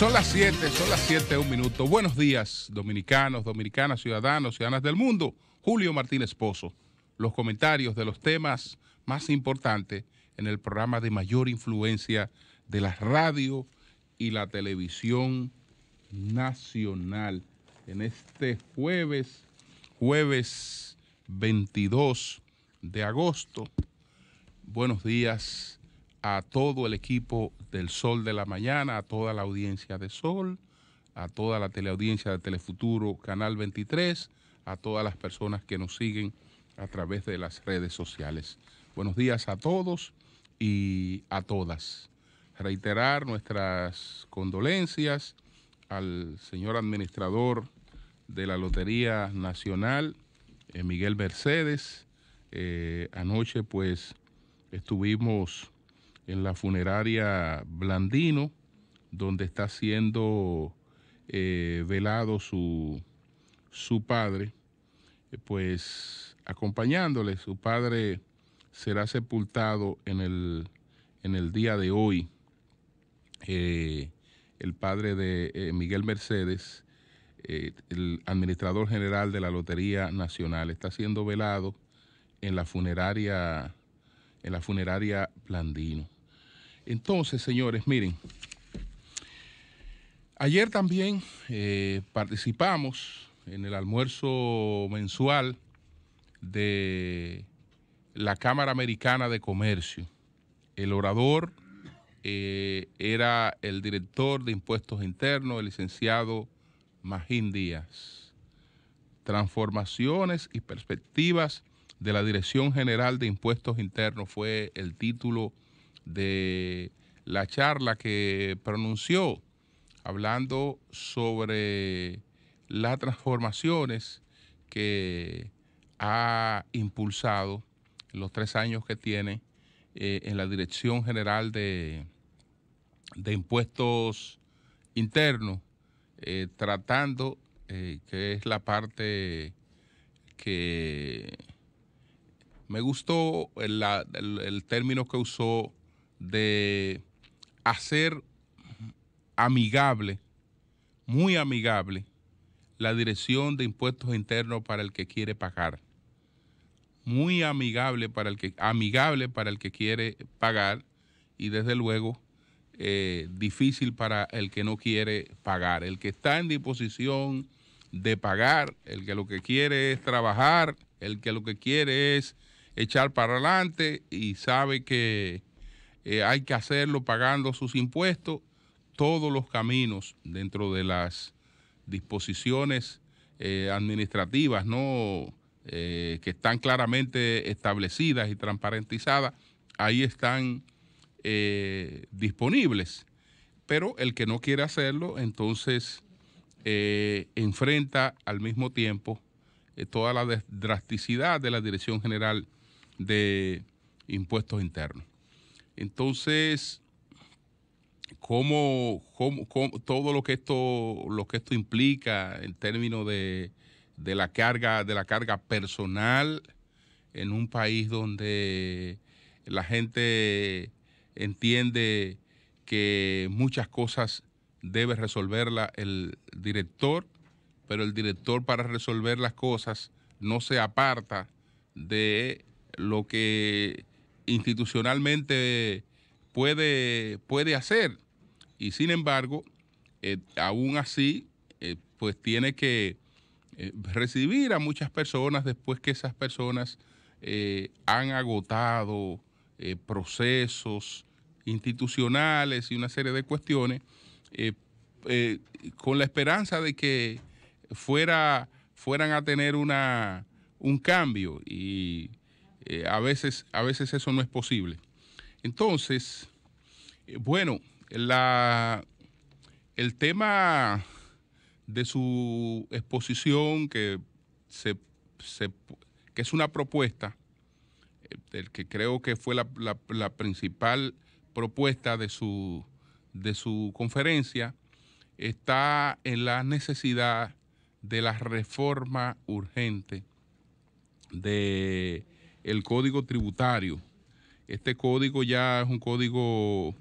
Son las 7, son las 7, un minuto. Buenos días, dominicanos, dominicanas, ciudadanos, ciudadanas del mundo. Julio Martínez Pozo. Los comentarios de los temas más importantes en el programa de mayor influencia de la radio y la televisión nacional. En este jueves, jueves 22 de agosto. Buenos días a todo el equipo del Sol de la Mañana, a toda la audiencia de Sol, a toda la teleaudiencia de Telefuturo, Canal 23, a todas las personas que nos siguen a través de las redes sociales. Buenos días a todos y a todas. Reiterar nuestras condolencias al señor administrador de la Lotería Nacional, eh, Miguel Mercedes. Eh, anoche pues estuvimos en la funeraria Blandino, donde está siendo eh, velado su, padre, eh, pues acompañándole, su padre será sepultado en el, día de hoy. Eh, el padre de Miguel Mercedes, el administrador general de la Lotería Nacional, está siendo velado en la funeraria, en la funeraria Blandino. Entonces, señores, miren, ayer también eh, participamos en el almuerzo mensual de la Cámara Americana de Comercio. El orador eh, era el director de impuestos internos, el licenciado Magín Díaz. Transformaciones y perspectivas de la Dirección General de Impuestos Internos fue el título de la charla que pronunció hablando sobre las transformaciones que ha impulsado los tres años que tiene eh, en la Dirección General de, de Impuestos Internos, eh, tratando, eh, que es la parte que me gustó el término que usó de hacer amigable, muy amigable, la dirección de impuestos internos para el que quiere pagar. Muy amigable para el que, amigable para el que quiere pagar y desde luego eh, difícil para el que no quiere pagar. El que está en disposición de pagar, el que lo que quiere es trabajar, el que lo que quiere es echar para adelante y sabe que eh, hay que hacerlo pagando sus impuestos. Todos los caminos dentro de las disposiciones eh, administrativas eh, que están claramente establecidas y transparentizadas, ahí están disponibles. Pero el que no quiere hacerlo, entonces enfrenta al mismo tiempo toda la drasticidad de la Dirección General de Impuestos Internos. Entonces, todo lo que esto, lo que esto implica en términos de, de la carga, de la carga personal en un país donde la gente entiende que muchas cosas debe resolverla el director, pero el director para resolver las cosas no se aparta de lo que institucionalmente puede, puede hacer. Y sin embargo, eh, aún así, eh, pues tiene que eh, recibir a muchas personas después que esas personas han agotado procesos institucionales y una serie de cuestiones, con la esperanza de que fuera, fueran a tener un cambio. Y eh, a, veces, a veces eso no es posible. Entonces, eh, bueno, la, el tema de su exposición que, se, es una propuesta, eh, el que creo que fue la, principal propuesta de su, de su conferencia, está en la necesidad de la reforma urgente de el código tributario. Este código ya es un código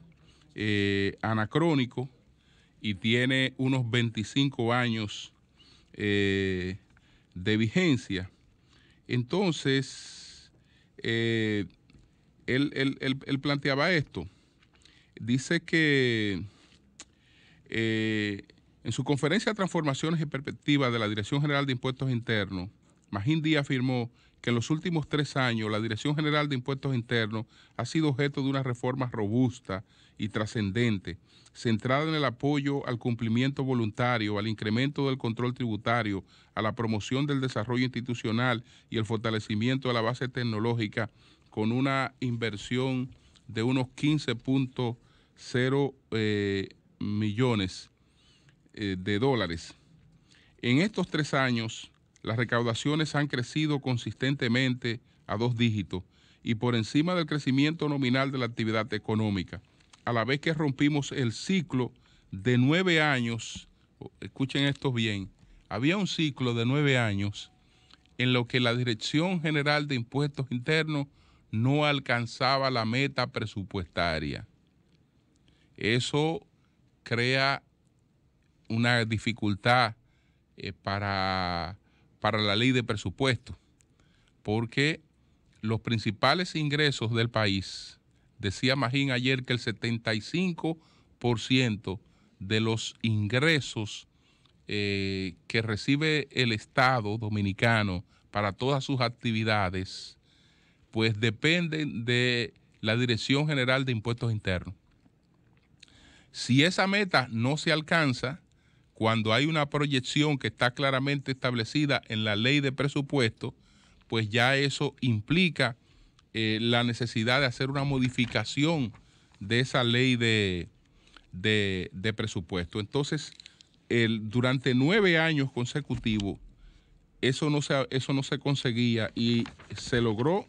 eh, anacrónico y tiene unos 25 años eh, de vigencia. Entonces, eh, él, planteaba esto. Dice que en su conferencia de transformaciones y perspectivas de la Dirección General de Impuestos Internos, Magín Díaz afirmó que en los últimos tres años la Dirección General de Impuestos Internos ha sido objeto de una reforma robusta y trascendente, centrada en el apoyo al cumplimiento voluntario, al incremento del control tributario, a la promoción del desarrollo institucional y el fortalecimiento de la base tecnológica con una inversión de unos 15.0 eh, millones eh, de dólares. En estos tres años, las recaudaciones han crecido consistentemente a dos dígitos y por encima del crecimiento nominal de la actividad económica, a la vez que rompimos el ciclo de nueve años, escuchen esto bien, había un ciclo de nueve años en lo que la Dirección General de Impuestos Internos no alcanzaba la meta presupuestaria. Eso crea una dificultad eh, para para la ley de presupuesto, porque los principales ingresos del país, decía Magín ayer que el 75% de los ingresos eh, que recibe el Estado dominicano para todas sus actividades, pues dependen de la Dirección General de Impuestos Internos. Si esa meta no se alcanza, cuando hay una proyección que está claramente establecida en la ley de presupuesto, pues ya eso implica eh, la necesidad de hacer una modificación de esa ley de, presupuesto. Entonces, durante nueve años consecutivos, eso no, se, eso no se conseguía y se logró,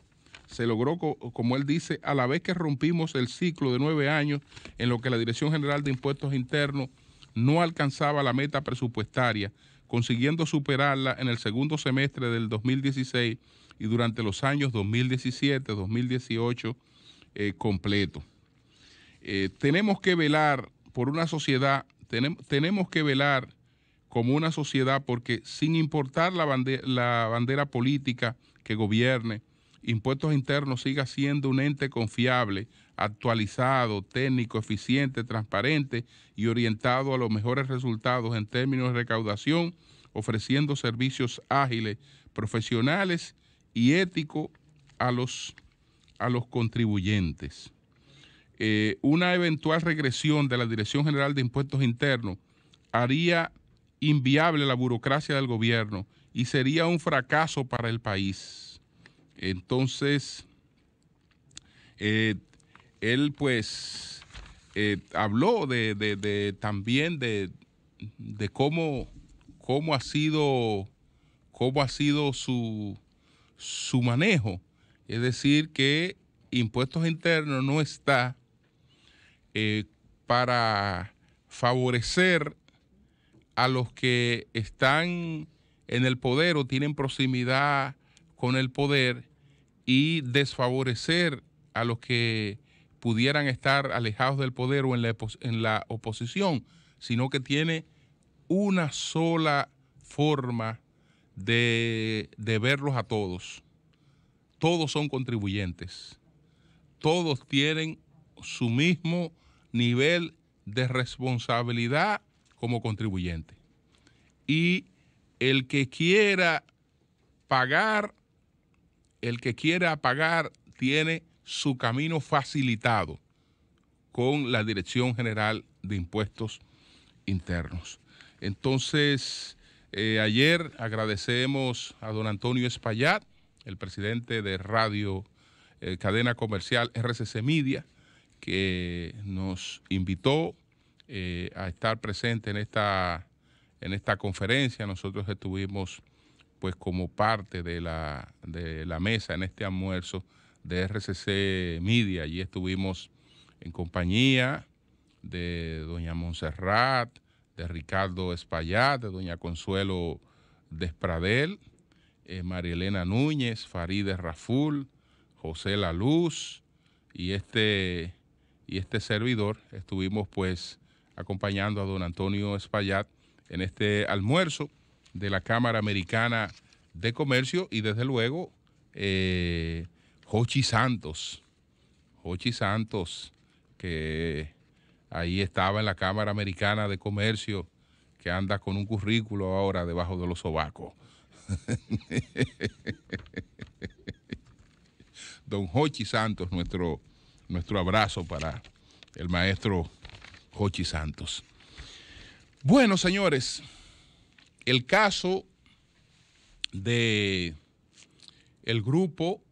se logró, como él dice, a la vez que rompimos el ciclo de nueve años en lo que la Dirección General de Impuestos Internos no alcanzaba la meta presupuestaria, consiguiendo superarla en el segundo semestre del 2016 y durante los años 2017-2018 eh, completo. Eh, tenemos que velar por una sociedad, tenemos, que velar como una sociedad porque sin importar la la bandera política que gobierne, Impuestos Internos siga siendo un ente confiable actualizado, técnico, eficiente, transparente y orientado a los mejores resultados en términos de recaudación, ofreciendo servicios ágiles, profesionales y éticos a los, a los contribuyentes. Eh, una eventual regresión de la Dirección General de Impuestos Internos haría inviable la burocracia del gobierno y sería un fracaso para el país. Entonces, eh, él pues eh, habló de, también de, cómo, ha sido, ha sido su, manejo. Es decir, que impuestos internos no está eh, para favorecer a los que están en el poder o tienen proximidad con el poder y desfavorecer a los que pudieran estar alejados del poder o en la, en la oposición, sino que tiene una sola forma de, de verlos a todos. Todos son contribuyentes. Todos tienen su mismo nivel de responsabilidad como contribuyente. Y el que quiera pagar, el que quiera pagar tiene su camino facilitado con la Dirección General de Impuestos Internos. Entonces, eh, ayer agradecemos a don Antonio Espaillat, el presidente de Radio eh, Cadena Comercial RCC Media, que nos invitó eh, a estar presente en esta, en esta conferencia. Nosotros estuvimos pues como parte de la, de la mesa en este almuerzo de RCC Media. Allí estuvimos en compañía de doña Montserrat, de Ricardo Espaillat, de doña Consuelo Despradel, eh, María Elena Núñez, Farideh Raful, José La Luz y este, y este servidor. Estuvimos pues acompañando a don Antonio Espaillat en este almuerzo de la Cámara Americana de Comercio y desde luego eh, Jochi Santos. Jochi Santos, que ahí estaba en la Cámara Americana de Comercio, que anda con un currículo ahora debajo de los sobacos. Don Jochi Santos, nuestro, nuestro abrazo para el maestro Jochi Santos. Bueno, señores, el caso de el grupo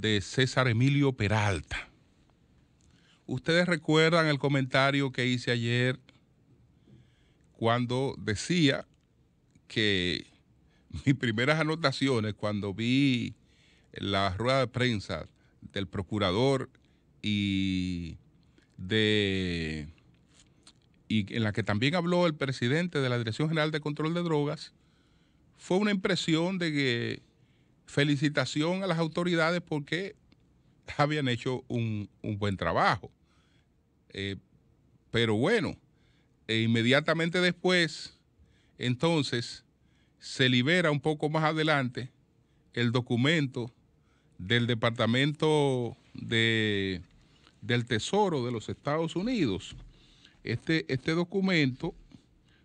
de César Emilio Peralta. Ustedes recuerdan el comentario que hice ayer cuando decía que mis primeras anotaciones, cuando vi la rueda de prensa del procurador y de y en la que también habló el presidente de la Dirección General de Control de Drogas, fue una impresión de que felicitación a las autoridades porque habían hecho un, buen trabajo. Eh, pero bueno, e inmediatamente después, entonces, se libera un poco más adelante el documento del Departamento de, del Tesoro de los Estados Unidos. Este, este documento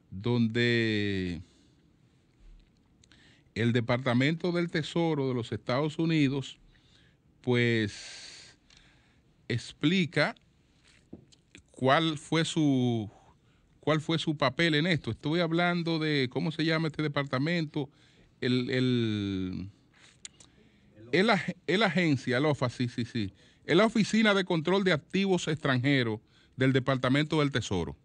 donde el Departamento del Tesoro de los Estados Unidos, pues explica cuál fue su cuál fue su papel en esto. Estoy hablando de cómo se llama este departamento, el el, agencia, el OFA, sí, sí, sí, es la Oficina de Control de Activos Extranjeros del Departamento del Tesoro.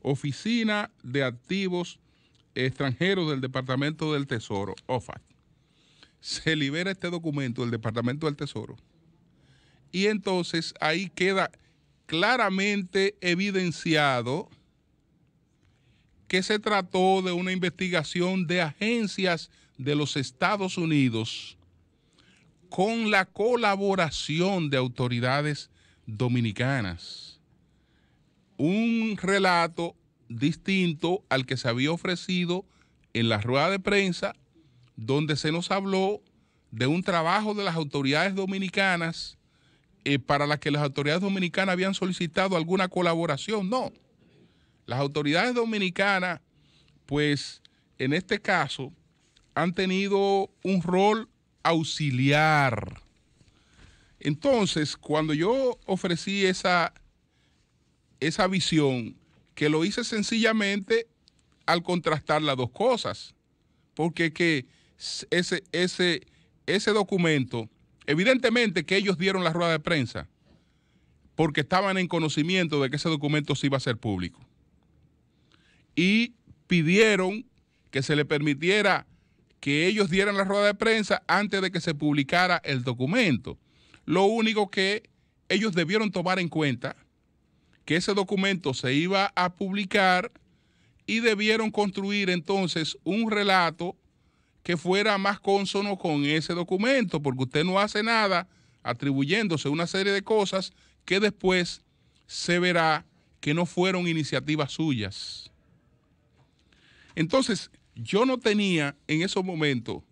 Oficina de Activos extranjeros del Departamento del Tesoro, OFAC. Se libera este documento del Departamento del Tesoro y entonces ahí queda claramente evidenciado que se trató de una investigación de agencias de los Estados Unidos con la colaboración de autoridades dominicanas. Un relato distinto al que se había ofrecido en la rueda de prensa, donde se nos habló de un trabajo de las autoridades dominicanas eh, para las que las autoridades dominicanas habían solicitado alguna colaboración. No, las autoridades dominicanas, pues en este caso, han tenido un rol auxiliar. Entonces, cuando yo ofrecí esa, esa visión, que lo hice sencillamente al contrastar las dos cosas, porque ese, ese, ese documento, evidentemente que ellos dieron la rueda de prensa, porque estaban en conocimiento de que ese documento se iba a ser público. Y pidieron que se le permitiera que ellos dieran la rueda de prensa antes de que se publicara el documento. Lo único que ellos debieron tomar en cuenta que ese documento se iba a publicar y debieron construir entonces un relato que fuera más consono con ese documento, porque usted no hace nada atribuyéndose una serie de cosas que después se verá que no fueron iniciativas suyas. Entonces, yo no tenía en esos momentos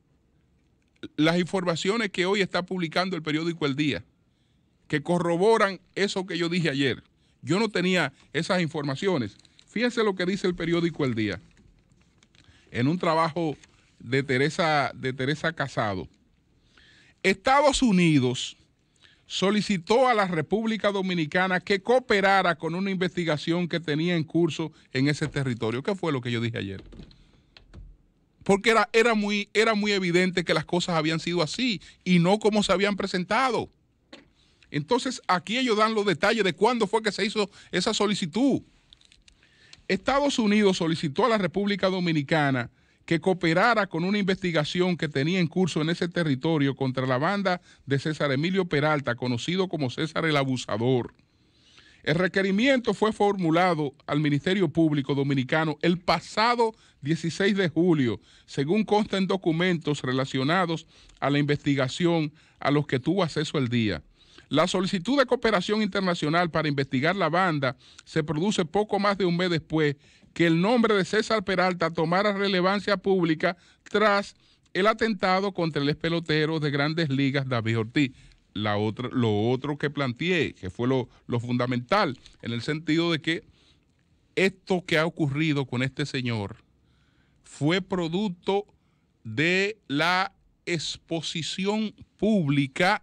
las informaciones que hoy está publicando el periódico El Día, que corroboran eso que yo dije ayer. Yo no tenía esas informaciones. Fíjense lo que dice el periódico El Día. En un trabajo de Teresa, de Teresa Casado. Estados Unidos solicitó a la República Dominicana que cooperara con una investigación que tenía en curso en ese territorio. ¿Qué fue lo que yo dije ayer? Porque era, era, muy, era muy evidente que las cosas habían sido así y no como se habían presentado. Entonces, aquí ellos dan los detalles de cuándo fue que se hizo esa solicitud. Estados Unidos solicitó a la República Dominicana que cooperara con una investigación que tenía en curso en ese territorio contra la banda de César Emilio Peralta, conocido como César el Abusador. El requerimiento fue formulado al Ministerio Público Dominicano el pasado 16 de julio, según consta en documentos relacionados a la investigación a los que tuvo acceso el día. La solicitud de cooperación internacional para investigar la banda se produce poco más de un mes después que el nombre de César Peralta tomara relevancia pública tras el atentado contra el pelotero de grandes ligas David Ortiz. La lo otro que planteé, que fue lo, lo fundamental, en el sentido de que esto que ha ocurrido con este señor fue producto de la exposición pública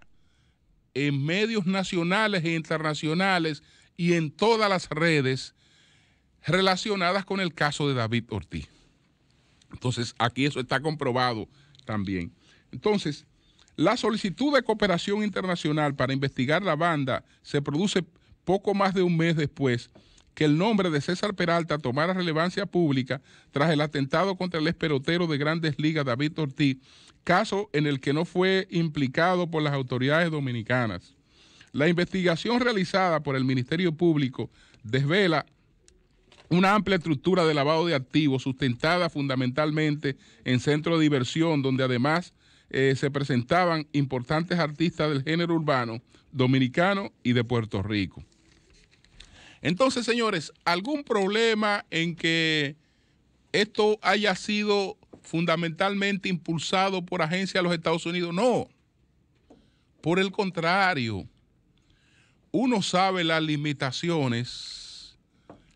en medios nacionales e internacionales y en todas las redes relacionadas con el caso de David Ortiz. Entonces, aquí eso está comprobado también. Entonces, la solicitud de cooperación internacional para investigar la banda se produce poco más de un mes después que el nombre de César Peralta tomara relevancia pública tras el atentado contra el esperotero de grandes ligas David Ortiz, caso en el que no fue implicado por las autoridades dominicanas. La investigación realizada por el Ministerio Público desvela una amplia estructura de lavado de activos sustentada fundamentalmente en centros de diversión, donde además eh, se presentaban importantes artistas del género urbano dominicano y de Puerto Rico. Entonces, señores, ¿algún problema en que esto haya sido fundamentalmente impulsado por agencias de los Estados Unidos? No. Por el contrario, uno sabe las limitaciones,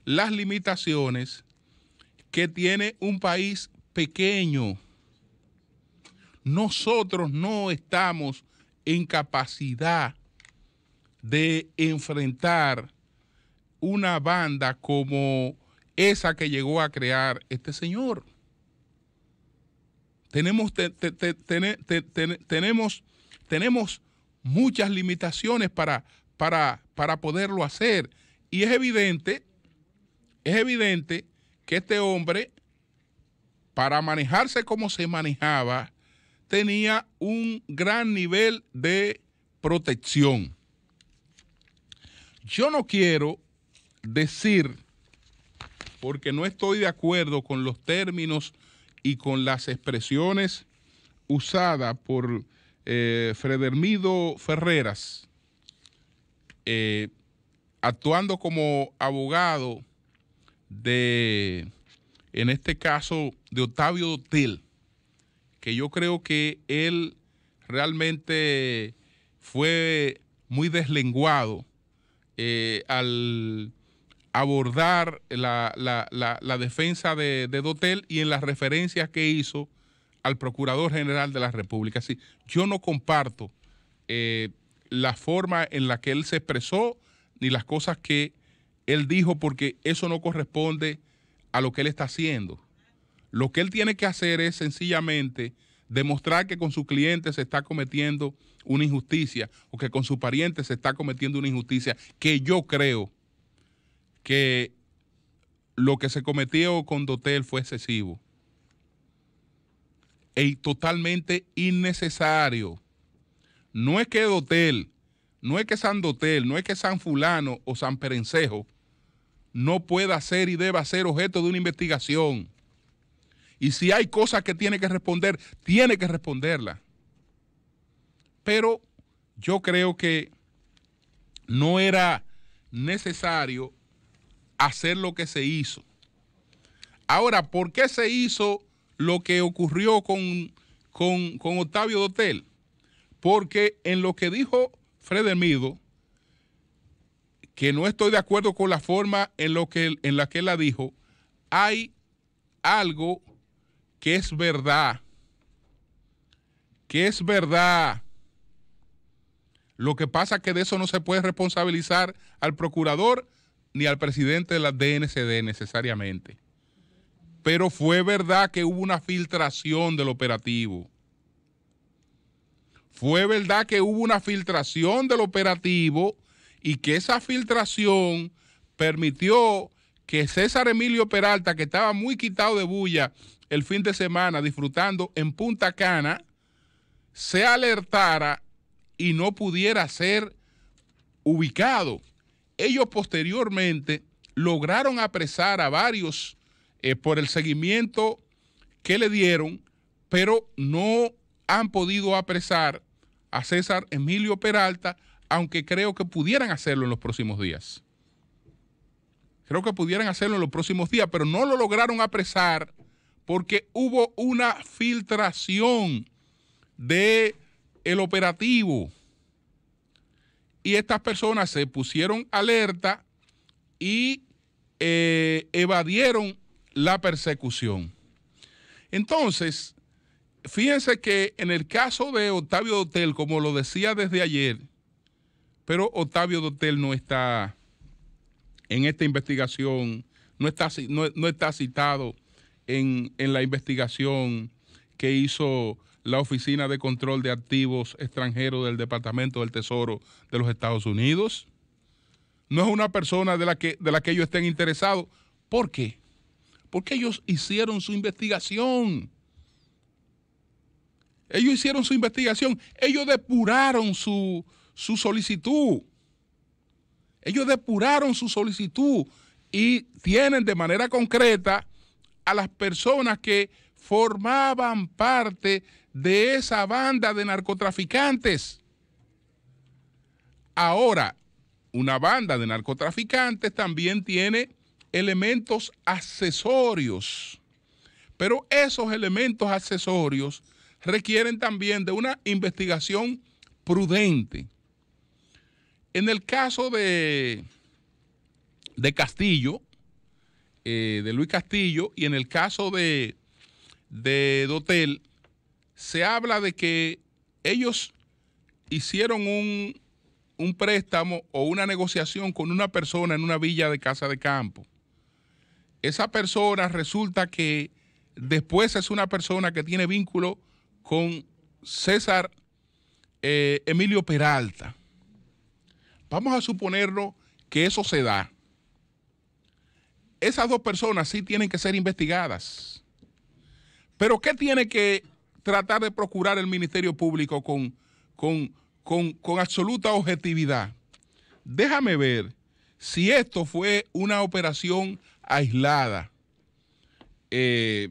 las limitaciones que tiene un país pequeño. Nosotros no estamos en capacidad de enfrentar una banda como esa que llegó a crear este señor. Tenemos, tenemos, tenemos muchas limitaciones para, para, para poderlo hacer. Y es evidente, es evidente que este hombre, para manejarse como se manejaba, tenía un gran nivel de protección. Yo no quiero decir, porque no estoy de acuerdo con los términos y con las expresiones usadas por eh, Fredermido Ferreras, eh, actuando como abogado de, en este caso, de Octavio Dotel, que yo creo que él realmente fue muy deslenguado eh, al abordar la, defensa de, de, Dotel y en las referencias que hizo al Procurador General de la República. Sí, yo no comparto eh, la forma en la que él se expresó ni las cosas que él dijo porque eso no corresponde a lo que él está haciendo. Lo que él tiene que hacer es sencillamente demostrar que con su cliente se está cometiendo una injusticia o que con su pariente se está cometiendo una injusticia que yo creo que lo que se cometió con Dotel fue excesivo y totalmente innecesario. No es que Dotel, no es que San Dotel, no es que San Fulano o San Perencejo no pueda ser y deba ser objeto de una investigación. Y si hay cosas que tiene que responder, tiene que responderla. Pero yo creo que no era necesario hacer lo que se hizo. Ahora, ¿por qué se hizo lo que ocurrió con, con, Octavio Dotel? Porque en lo que dijo Mido, que no estoy de acuerdo con la forma en, lo que, en la que él la dijo, hay algo que es verdad, que es verdad. Lo que pasa es que de eso no se puede responsabilizar al procurador ni al presidente de la DNCD necesariamente. Pero fue verdad que hubo una filtración del operativo. Fue verdad que hubo una filtración del operativo y que esa filtración permitió que César Emilio Peralta, que estaba muy quitado de bulla el fin de semana disfrutando en Punta Cana, se alertara y no pudiera ser ubicado. Ellos posteriormente lograron apresar a varios eh, por el seguimiento que le dieron, pero no han podido apresar a César Emilio Peralta, aunque creo que pudieran hacerlo en los próximos días. Creo que pudieran hacerlo en los próximos días, pero no lo lograron apresar porque hubo una filtración de el operativo y estas personas se pusieron alerta y eh, evadieron la persecución. Entonces, fíjense que en el caso de Octavio Dotel, como lo decía desde ayer, pero Octavio Dotel no está en esta investigación, no está, está citado en, en, la investigación que hizo la Oficina de Control de Activos Extranjeros del Departamento del Tesoro de los Estados Unidos. No es una persona de la que, de la que ellos estén interesados. ¿Por qué? Porque ellos hicieron su investigación. Ellos hicieron su investigación. Ellos depuraron su, su solicitud. Ellos depuraron su solicitud y tienen de manera concreta a las personas que formaban parte de esa banda de narcotraficantes. Ahora, una banda de narcotraficantes también tiene elementos accesorios, pero esos elementos accesorios requieren también de una investigación prudente. En el caso de, de Castillo, eh, de Luis Castillo, y en el caso de, de Dotel, se habla de que ellos hicieron un, préstamo o una negociación con una persona en una villa de casa de campo. Esa persona resulta que después es una persona que tiene vínculo con César eh, Emilio Peralta. Vamos a suponerlo que eso se da. Esas dos personas sí tienen que ser investigadas. Pero ¿qué tiene que tratar de procurar el Ministerio Público con, con, absoluta objetividad. Déjame ver si esto fue una operación aislada eh,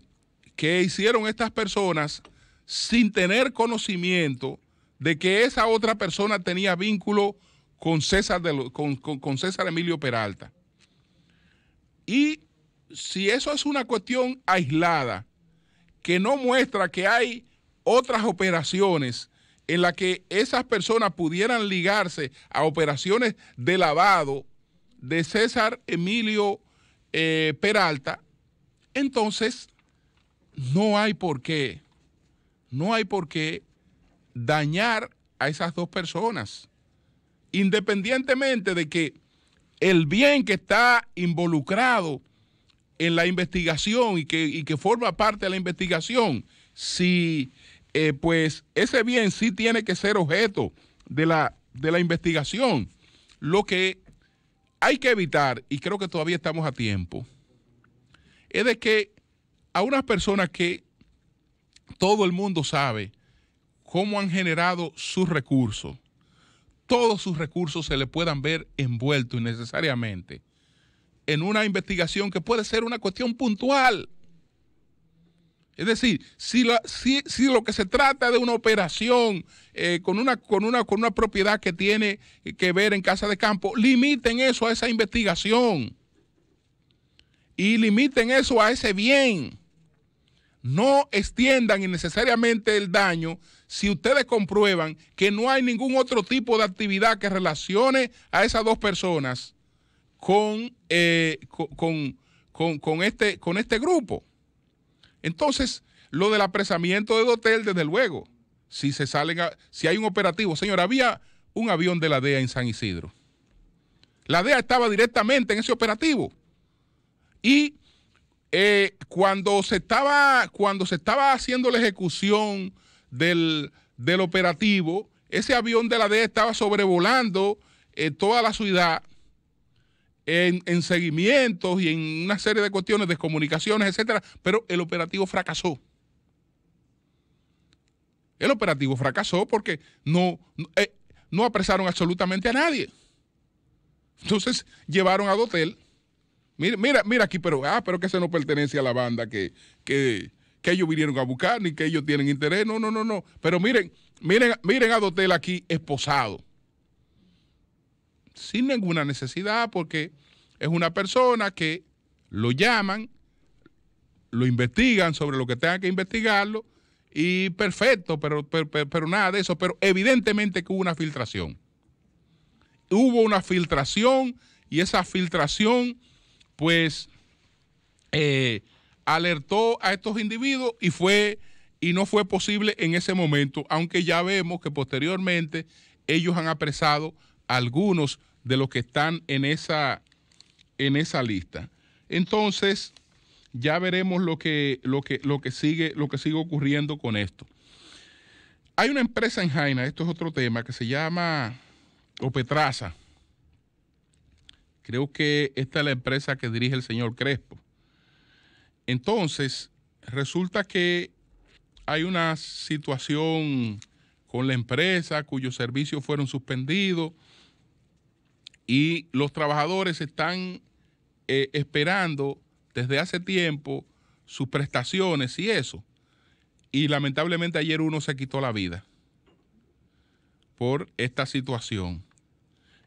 que hicieron estas personas sin tener conocimiento de que esa otra persona tenía vínculo con César, con César Emilio Peralta. Y si eso es una cuestión aislada, que no muestra que hay otras operaciones en las que esas personas pudieran ligarse a operaciones de lavado de César Emilio eh, Peralta, entonces no hay por qué, no hay por qué dañar a esas dos personas, independientemente de que el bien que está involucrado en la investigación y que, forma parte de la investigación, si eh, pues ese bien sí tiene que ser objeto de la, investigación, lo que hay que evitar, y creo que todavía estamos a tiempo, es de que a unas personas que todo el mundo sabe cómo han generado sus recursos, todos sus recursos se le puedan ver envueltos innecesariamente en una investigación que puede ser una cuestión puntual. Es decir, si, lo que se trata de una operación eh, con, una, con una propiedad que tiene que ver en casa de campo, limiten eso a esa investigación y limiten eso a ese bien. No extiendan innecesariamente el daño si ustedes comprueban que no hay ningún otro tipo de actividad que relacione a esas dos personas eh, con, con, este, con este grupo. Entonces, lo del apresamiento del hotel, desde luego, si se salen, si hay un operativo, señor, había un avión de la DEA en San Isidro. La DEA estaba directamente en ese operativo. Y eh, cuando, se estaba, cuando se estaba haciendo la ejecución del, operativo, ese avión de la DEA estaba sobrevolando eh, toda la ciudad en, seguimientos y en una serie de cuestiones, de comunicaciones etcétera, pero el operativo fracasó. El operativo fracasó porque no, eh, no apresaron absolutamente a nadie. Entonces llevaron a Dotel. Mira, mira, mira aquí, pero ah, pero que ese no pertenece a la banda que, que, que ellos vinieron a buscar ni que ellos tienen interés. No, no, no, no. Pero miren, miren, miren a Dotel aquí esposado sin ninguna necesidad porque es una persona que lo llaman, lo investigan sobre lo que tengan que investigarlo y perfecto, pero, pero, nada de eso. Pero evidentemente que hubo una filtración. Hubo una filtración y esa filtración pues eh, alertó a estos individuos y fue y no fue posible en ese momento, aunque ya vemos que posteriormente ellos han apresado a algunos de los que están en esa, en esa lista. Entonces, ya veremos lo que, lo, que, lo, que sigue, lo que sigue ocurriendo con esto. Hay una empresa en Jaina, esto es otro tema, que se llama Opetraza. Creo que esta es la empresa que dirige el señor Crespo. Entonces, resulta que hay una situación con la empresa cuyos servicios fueron suspendidos y los trabajadores están eh, esperando desde hace tiempo sus prestaciones y eso. Y lamentablemente ayer uno se quitó la vida por esta situación.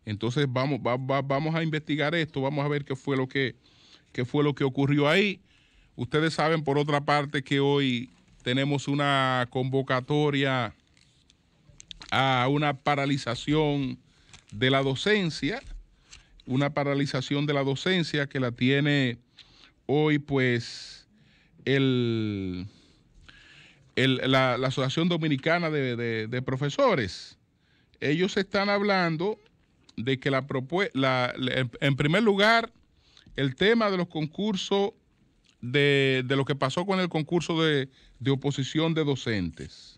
Entonces vamos, vamos a investigar esto, vamos a ver qué fue lo que, qué fue lo que ocurrió ahí. Ustedes saben por otra parte que hoy tenemos una convocatoria a una paralización de la docencia, una paralización de la docencia que la tiene hoy pues el, la, Asociación Dominicana de, Profesores. Ellos están hablando de que la propuesta, en primer lugar, el tema de los concursos, de, de, lo que pasó con el concurso de, de oposición de docentes.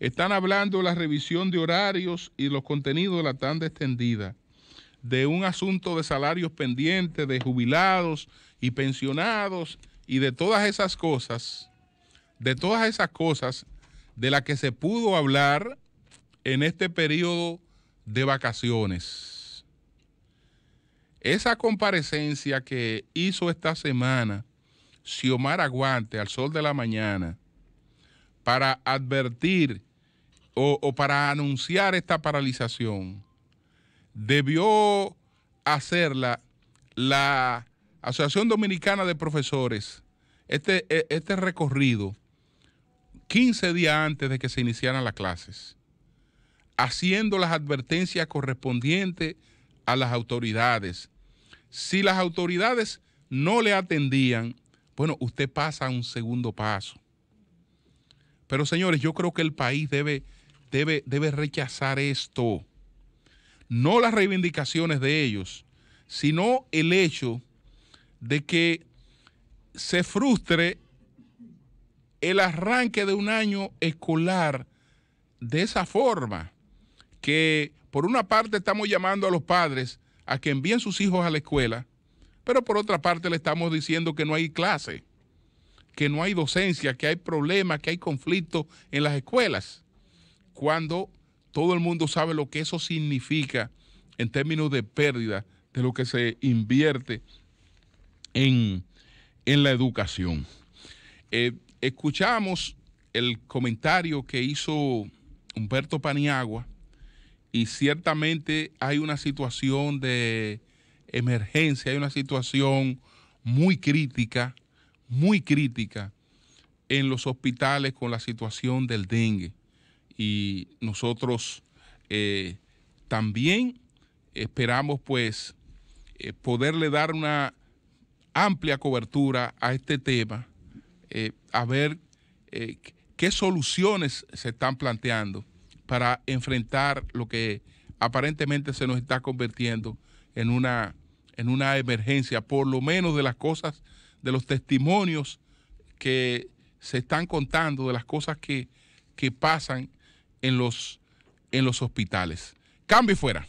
Están hablando de la revisión de horarios y los contenidos de la tanda extendida, de un asunto de salarios pendientes, de jubilados y pensionados y de todas esas cosas, de todas esas cosas de las que se pudo hablar en este periodo de vacaciones. Esa comparecencia que hizo esta semana Xiomara Aguante al sol de la mañana para advertir o, para anunciar esta paralización, debió hacerla la Asociación Dominicana de Profesores, este, e, este recorrido, 15 días antes de que se iniciaran las clases, haciendo las advertencias correspondientes a las autoridades. Si las autoridades no le atendían, bueno, usted pasa a un segundo paso. Pero señores, yo creo que el país debe debe, rechazar esto. No las reivindicaciones de ellos, sino el hecho de que se frustre el arranque de un año escolar de esa forma, que por una parte estamos llamando a los padres a que envíen sus hijos a la escuela, pero por otra parte le estamos diciendo que no hay clase, que no hay docencia, que hay problemas, que hay conflictos en las escuelas cuando todo el mundo sabe lo que eso significa en términos de pérdida de lo que se invierte en, la educación. Eh, escuchamos el comentario que hizo Humberto Paniagua y ciertamente hay una situación de emergencia, hay una situación muy crítica, muy crítica en los hospitales con la situación del dengue y nosotros eh, también esperamos pues eh, poderle dar una amplia cobertura a este tema, eh, a ver qué soluciones se están planteando para enfrentar lo que aparentemente se nos está convirtiendo en una, en una emergencia, por lo menos de las cosas, de los testimonios que se están contando, de las cosas que, que pasan en los, en los hospitales. Cambio fuera.